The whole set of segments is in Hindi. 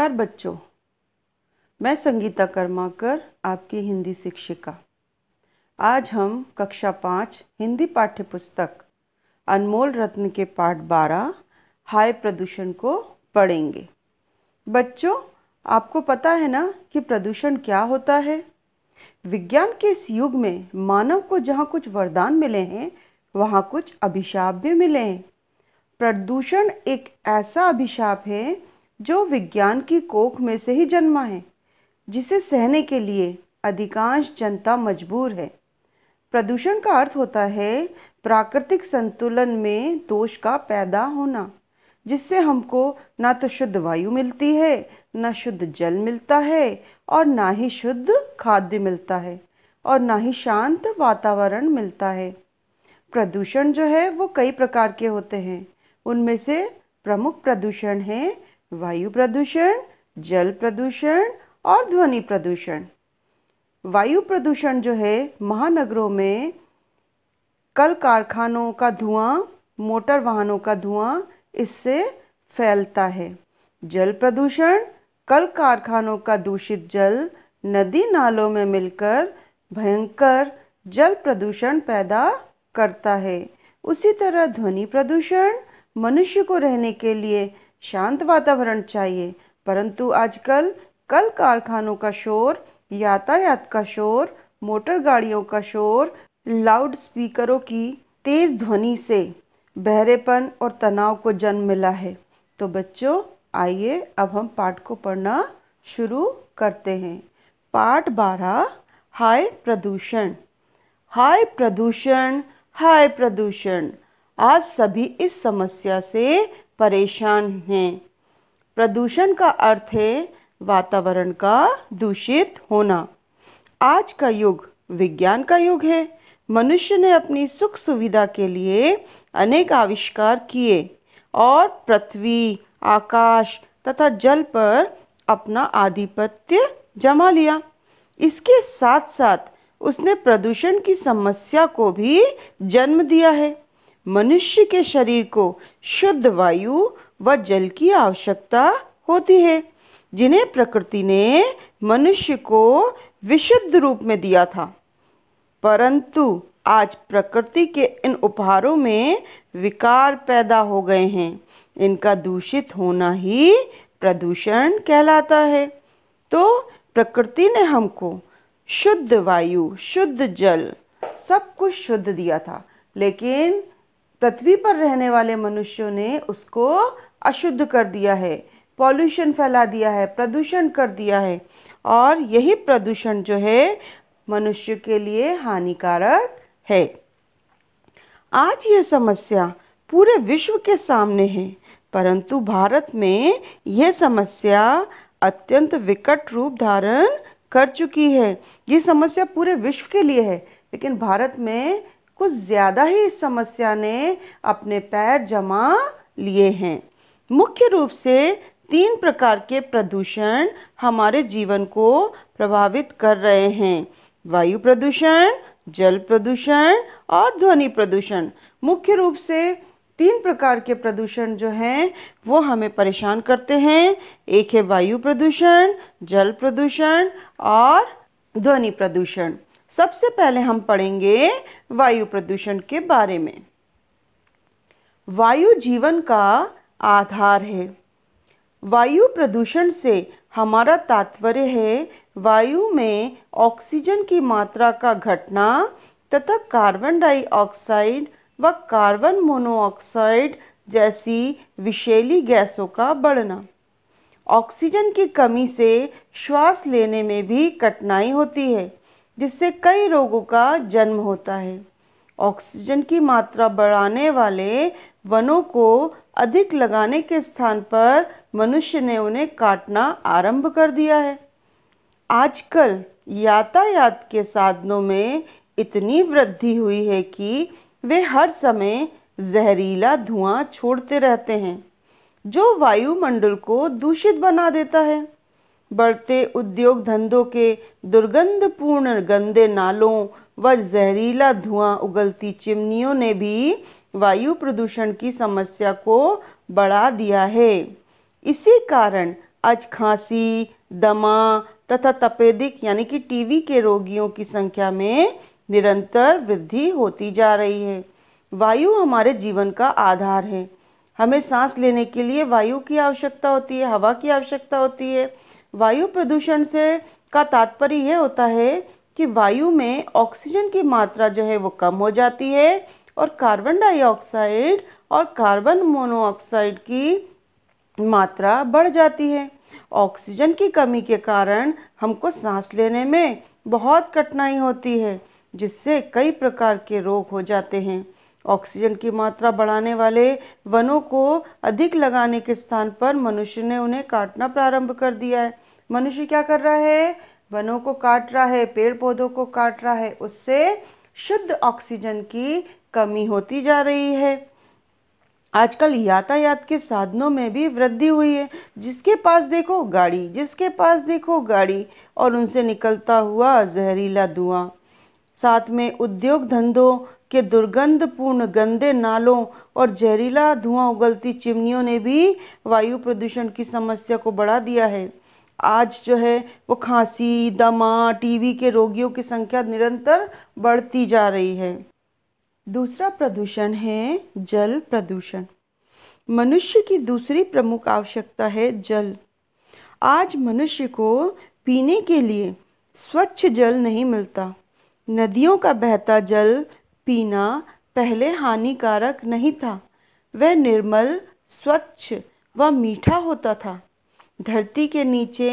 नमस्कार बच्चों मैं संगीता कर्माकर आपकी हिंदी शिक्षिका आज हम कक्षा पाँच हिंदी पाठ्य पुस्तक अनमोल रत्न के पाठ बारह हाई प्रदूषण को पढ़ेंगे बच्चों आपको पता है ना कि प्रदूषण क्या होता है विज्ञान के इस युग में मानव को जहाँ कुछ वरदान मिले हैं वहाँ कुछ अभिशाप भी मिले हैं प्रदूषण एक ऐसा अभिशाप है जो विज्ञान की कोख में से ही जन्मा है जिसे सहने के लिए अधिकांश जनता मजबूर है प्रदूषण का अर्थ होता है प्राकृतिक संतुलन में दोष का पैदा होना जिससे हमको ना तो शुद्ध वायु मिलती है ना शुद्ध जल मिलता है और ना ही शुद्ध खाद्य मिलता है और ना ही शांत वातावरण मिलता है प्रदूषण जो है वो कई प्रकार के होते हैं उनमें से प्रमुख प्रदूषण हैं वायु प्रदूषण जल प्रदूषण और ध्वनि प्रदूषण वायु प्रदूषण जो है महानगरों में कल कारखानों का धुआं मोटर वाहनों का धुआं इससे फैलता है जल प्रदूषण कल कारखानों का दूषित जल नदी नालों में मिलकर भयंकर जल प्रदूषण पैदा करता है उसी तरह ध्वनि प्रदूषण मनुष्य को रहने के लिए शांत वातावरण चाहिए परंतु आजकल कल कारखानों का शोर यातायात का शोर मोटर गाड़ियों का शोर लाउड स्पीकरों की तेज़ ध्वनि से बहरेपन और तनाव को जन्म मिला है तो बच्चों आइए अब हम पाठ को पढ़ना शुरू करते हैं पाठ बारह हाय प्रदूषण हाय प्रदूषण हाय प्रदूषण आज सभी इस समस्या से परेशान हैं प्रदूषण का अर्थ है वातावरण का दूषित होना आज का युग विज्ञान का युग है मनुष्य ने अपनी सुख सुविधा के लिए अनेक आविष्कार किए और पृथ्वी आकाश तथा जल पर अपना आधिपत्य जमा लिया इसके साथ साथ उसने प्रदूषण की समस्या को भी जन्म दिया है मनुष्य के शरीर को शुद्ध वायु व जल की आवश्यकता होती है जिन्हें प्रकृति ने मनुष्य को विशुद्ध रूप में दिया था परंतु आज प्रकृति के इन उपहारों में विकार पैदा हो गए हैं इनका दूषित होना ही प्रदूषण कहलाता है तो प्रकृति ने हमको शुद्ध वायु शुद्ध जल सब कुछ शुद्ध दिया था लेकिन पृथ्वी पर रहने वाले मनुष्यों ने उसको अशुद्ध कर दिया है पॉल्यूशन फैला दिया है प्रदूषण कर दिया है और यही प्रदूषण जो है मनुष्य के लिए हानिकारक है आज यह समस्या पूरे विश्व के सामने है परंतु भारत में यह समस्या अत्यंत विकट रूप धारण कर चुकी है ये समस्या पूरे विश्व के लिए है लेकिन भारत में कुछ ज़्यादा ही इस समस्या ने अपने पैर जमा लिए हैं मुख्य रूप से तीन प्रकार के प्रदूषण हमारे जीवन को प्रभावित कर रहे हैं वायु प्रदूषण जल प्रदूषण और ध्वनि प्रदूषण मुख्य रूप से तीन प्रकार के प्रदूषण जो हैं वो हमें परेशान करते हैं एक है वायु प्रदूषण जल प्रदूषण और ध्वनि प्रदूषण सबसे पहले हम पढ़ेंगे वायु प्रदूषण के बारे में वायु जीवन का आधार है वायु प्रदूषण से हमारा तात्पर्य है वायु में ऑक्सीजन की मात्रा का घटना तथा कार्बन डाइऑक्साइड व कार्बन मोनोऑक्साइड जैसी विषैली गैसों का बढ़ना ऑक्सीजन की कमी से श्वास लेने में भी कठिनाई होती है जिससे कई रोगों का जन्म होता है ऑक्सीजन की मात्रा बढ़ाने वाले वनों को अधिक लगाने के स्थान पर मनुष्य ने उन्हें काटना आरंभ कर दिया है आजकल यातायात के साधनों में इतनी वृद्धि हुई है कि वे हर समय जहरीला धुआं छोड़ते रहते हैं जो वायुमंडल को दूषित बना देता है बढ़ते उद्योग धंधों के दुर्गंधपूर्ण गंदे नालों व जहरीला धुआं उगलती चिमनियों ने भी वायु प्रदूषण की समस्या को बढ़ा दिया है इसी कारण आज खांसी दमा तथा तपेदिक यानी कि टीवी के रोगियों की संख्या में निरंतर वृद्धि होती जा रही है वायु हमारे जीवन का आधार है हमें सांस लेने के लिए वायु की आवश्यकता होती है हवा की आवश्यकता होती है वायु प्रदूषण से का तात्पर्य यह होता है कि वायु में ऑक्सीजन की मात्रा जो है वो कम हो जाती है और कार्बन डाइऑक्साइड और कार्बन मोनोऑक्साइड की मात्रा बढ़ जाती है ऑक्सीजन की कमी के कारण हमको सांस लेने में बहुत कठिनाई होती है जिससे कई प्रकार के रोग हो जाते हैं ऑक्सीजन की मात्रा बढ़ाने वाले वनों को अधिक लगाने के स्थान पर मनुष्य ने उन्हें काटना प्रारंभ कर दिया है मनुष्य क्या कर रहा है वनों को काट रहा है पेड़ पौधों को काट रहा है उससे शुद्ध ऑक्सीजन की कमी होती जा रही है आजकल यातायात के साधनों में भी वृद्धि हुई है जिसके पास देखो गाड़ी जिसके पास देखो गाड़ी और उनसे निकलता हुआ जहरीला धुआं साथ में उद्योग धंधों के दुर्गंधपूर्ण गंदे नालों और जहरीला धुआं उगलती चिमनियों ने भी वायु प्रदूषण की समस्या को बढ़ा दिया है आज जो है वो खांसी दमा टीवी के रोगियों की संख्या निरंतर बढ़ती जा रही है दूसरा प्रदूषण है जल प्रदूषण मनुष्य की दूसरी प्रमुख आवश्यकता है जल आज मनुष्य को पीने के लिए स्वच्छ जल नहीं मिलता नदियों का बहता जल पीना पहले हानिकारक नहीं था वह निर्मल स्वच्छ व मीठा होता था धरती के नीचे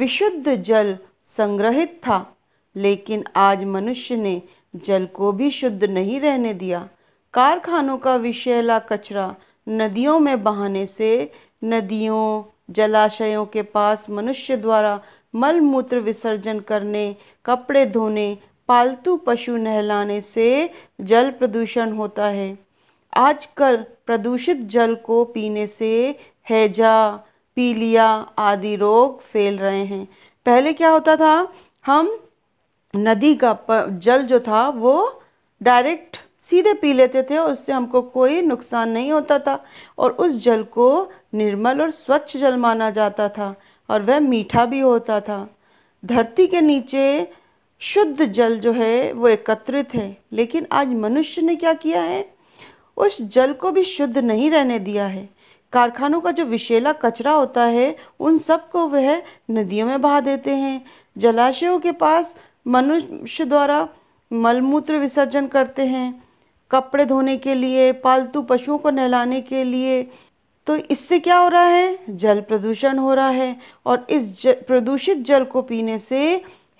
विशुद्ध जल संग्रहित था लेकिन आज मनुष्य ने जल को भी शुद्ध नहीं रहने दिया कारखानों का विषैला कचरा नदियों में बहाने से नदियों जलाशयों के पास मनुष्य द्वारा मल मूत्र विसर्जन करने कपड़े धोने पालतू पशु नहलाने से जल प्रदूषण होता है आजकल प्रदूषित जल को पीने से हैजा पीलिया आदि रोग फैल रहे हैं पहले क्या होता था हम नदी का जल जो था वो डायरेक्ट सीधे पी लेते थे और उससे हमको कोई नुकसान नहीं होता था और उस जल को निर्मल और स्वच्छ जल माना जाता था और वह मीठा भी होता था धरती के नीचे शुद्ध जल जो है वो एकत्रित है लेकिन आज मनुष्य ने क्या किया है उस जल को भी शुद्ध नहीं रहने दिया है कारखानों का जो विशेला कचरा होता है उन सब को वह नदियों में बहा देते हैं जलाशयों के पास मनुष्य द्वारा मलमूत्र विसर्जन करते हैं कपड़े धोने के लिए पालतू पशुओं को नहलाने के लिए तो इससे क्या हो रहा है जल प्रदूषण हो रहा है और इस प्रदूषित जल को पीने से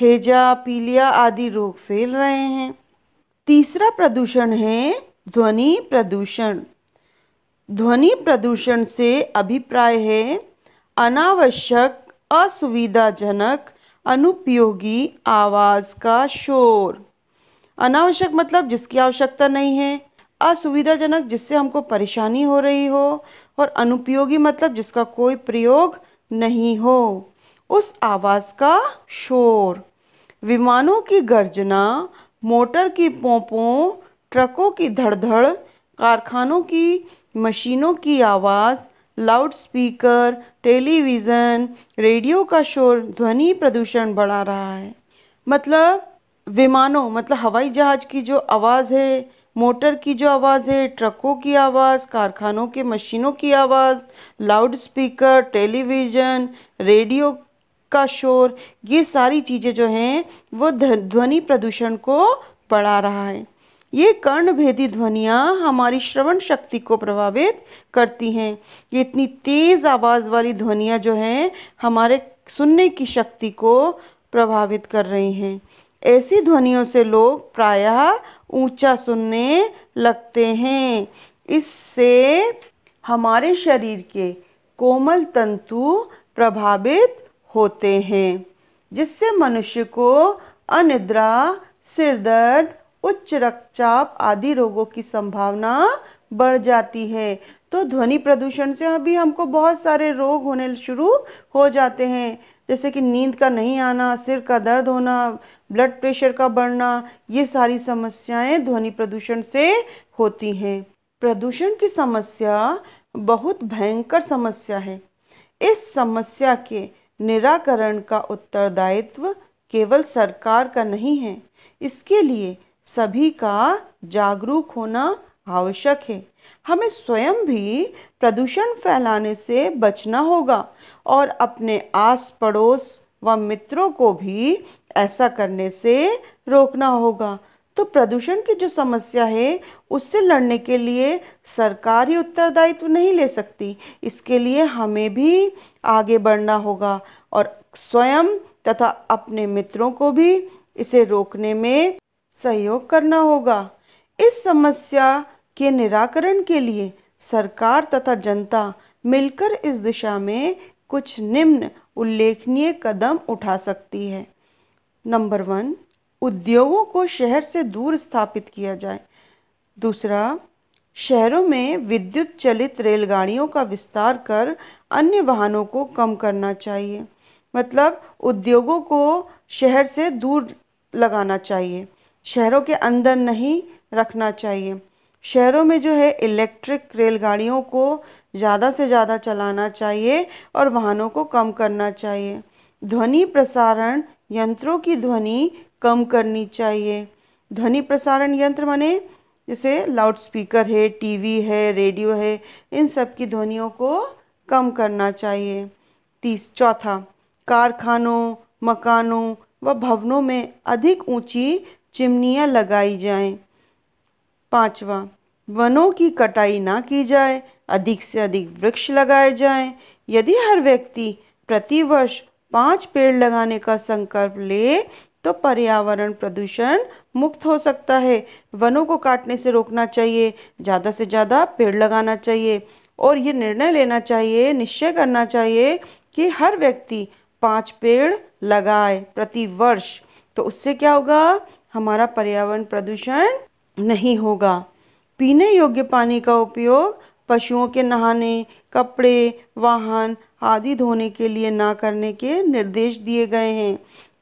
हेजा पीलिया आदि रोग फैल रहे हैं तीसरा प्रदूषण है ध्वनि प्रदूषण ध्वनि प्रदूषण से अभिप्राय है अनावश्यक असुविधाजनक अनुपयोगी आवाज़ का शोर अनावश्यक मतलब जिसकी आवश्यकता नहीं है असुविधाजनक जिससे हमको परेशानी हो रही हो और अनुपयोगी मतलब जिसका कोई प्रयोग नहीं हो उस आवाज़ का शोर विमानों की गर्जना मोटर की पोंपों ट्रकों की धड़धड़ कारखानों की मशीनों की आवाज़ लाउडस्पीकर टेलीविज़न रेडियो का शोर ध्वनि प्रदूषण बढ़ा रहा है मतलब विमानों मतलब हवाई जहाज़ की जो आवाज़ है मोटर की जो आवाज़ है ट्रकों की आवाज़ कारखानों के मशीनों की आवाज़ लाउडस्पीकर टेलीविज़न रेडियो का शोर ये सारी चीज़ें जो हैं वो ध्वनि प्रदूषण को बढ़ा रहा है ये कर्णभेदी ध्वनियाँ हमारी श्रवण शक्ति को प्रभावित करती हैं ये इतनी तेज़ आवाज़ वाली ध्वनियाँ जो हैं हमारे सुनने की शक्ति को प्रभावित कर रही हैं ऐसी ध्वनियों से लोग प्रायः ऊंचा सुनने लगते हैं इससे हमारे शरीर के कोमल तंतु प्रभावित होते हैं जिससे मनुष्य को अनिद्रा सिरदर्द उच्च रक्तचाप आदि रोगों की संभावना बढ़ जाती है तो ध्वनि प्रदूषण से अभी हमको बहुत सारे रोग होने शुरू हो जाते हैं जैसे कि नींद का नहीं आना सिर का दर्द होना ब्लड प्रेशर का बढ़ना ये सारी समस्याएं ध्वनि प्रदूषण से होती हैं प्रदूषण की समस्या बहुत भयंकर समस्या है इस समस्या के निराकरण का उत्तरदायित्व केवल सरकार का नहीं है इसके लिए सभी का जागरूक होना आवश्यक है हमें स्वयं भी प्रदूषण फैलाने से बचना होगा और अपने आस पड़ोस व मित्रों को भी ऐसा करने से रोकना होगा तो प्रदूषण की जो समस्या है उससे लड़ने के लिए सरकार ही उत्तरदायित्व नहीं ले सकती इसके लिए हमें भी आगे बढ़ना होगा और स्वयं तथा अपने मित्रों को भी इसे रोकने में सहयोग करना होगा इस समस्या के निराकरण के लिए सरकार तथा जनता मिलकर इस दिशा में कुछ निम्न उल्लेखनीय कदम उठा सकती है नंबर वन उद्योगों को शहर से दूर स्थापित किया जाए दूसरा शहरों में विद्युत चलित रेलगाड़ियों का विस्तार कर अन्य वाहनों को कम करना चाहिए मतलब उद्योगों को शहर से दूर लगाना चाहिए शहरों के अंदर नहीं रखना चाहिए शहरों में जो है इलेक्ट्रिक रेलगाड़ियों को ज़्यादा से ज़्यादा चलाना चाहिए और वाहनों को कम करना चाहिए ध्वनि प्रसारण यंत्रों की ध्वनि कम करनी चाहिए ध्वनि प्रसारण यंत्र माने जैसे लाउड स्पीकर है टीवी है रेडियो है इन सब की ध्वनियों को कम करना चाहिए तीस चौथा कारखानों मकानों व भवनों में अधिक ऊंची चिमनियाँ लगाई जाएं। पांचवा वनों की कटाई ना की जाए अधिक से अधिक वृक्ष लगाए जाएं। यदि हर व्यक्ति प्रतिवर्ष पाँच पेड़ लगाने का संकल्प ले तो पर्यावरण प्रदूषण मुक्त हो सकता है वनों को काटने से रोकना चाहिए ज़्यादा से ज़्यादा पेड़ लगाना चाहिए और ये निर्णय लेना चाहिए निश्चय करना चाहिए कि हर व्यक्ति पाँच पेड़ लगाए प्रति वर्ष तो उससे क्या होगा हमारा पर्यावरण प्रदूषण नहीं होगा पीने योग्य पानी का उपयोग पशुओं के नहाने कपड़े वाहन आदि धोने के लिए ना करने के निर्देश दिए गए हैं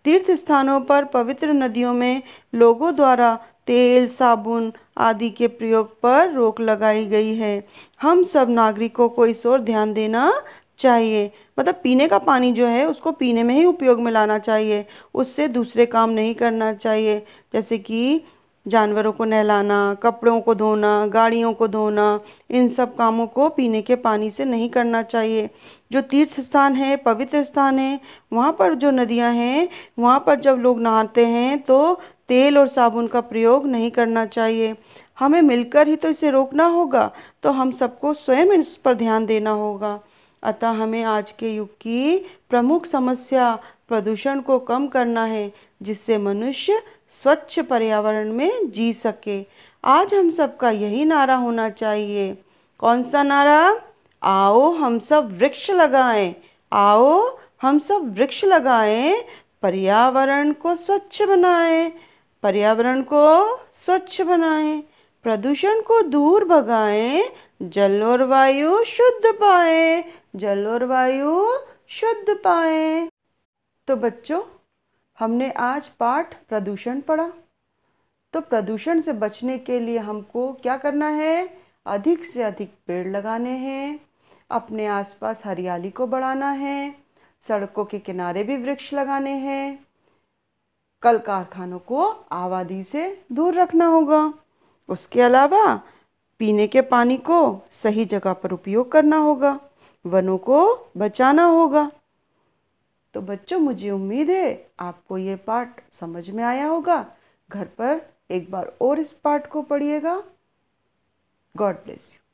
तीर्थ स्थानों पर पवित्र नदियों में लोगों द्वारा तेल साबुन आदि के प्रयोग पर रोक लगाई गई है हम सब नागरिकों को इस ओर ध्यान देना चाहिए मतलब पीने का पानी जो है उसको पीने में ही उपयोग में लाना चाहिए उससे दूसरे काम नहीं करना चाहिए जैसे कि जानवरों को नहलाना कपड़ों को धोना गाड़ियों को धोना इन सब कामों को पीने के पानी से नहीं करना चाहिए जो तीर्थ स्थान है पवित्र स्थान है वहाँ पर जो नदियाँ हैं वहाँ पर जब लोग नहाते हैं तो तेल और साबुन का प्रयोग नहीं करना चाहिए हमें मिलकर ही तो इसे रोकना होगा तो हम सबको स्वयं इस पर ध्यान देना होगा अतः हमें आज के युग की प्रमुख समस्या प्रदूषण को कम करना है जिससे मनुष्य स्वच्छ पर्यावरण में जी सके आज हम सबका यही नारा होना चाहिए कौन सा नारा आओ हम सब वृक्ष लगाएं आओ हम सब वृक्ष लगाएं पर्यावरण को स्वच्छ बनाएं पर्यावरण को स्वच्छ बनाएं प्रदूषण को दूर भगाएं जल और वायु शुद्ध पाए जल और वायु शुद्ध पाए तो बच्चों हमने आज पाठ प्रदूषण पढ़ा तो प्रदूषण से बचने के लिए हमको क्या करना है अधिक से अधिक पेड़ लगाने हैं अपने आसपास हरियाली को बढ़ाना है सड़कों के किनारे भी वृक्ष लगाने हैं कल कारखानों को आबादी से दूर रखना होगा उसके अलावा पीने के पानी को सही जगह पर उपयोग करना होगा वनों को बचाना होगा तो बच्चों मुझे उम्मीद है आपको ये पाठ समझ में आया होगा घर पर एक बार और इस पाठ को पढ़िएगा गॉड ब्लेस यू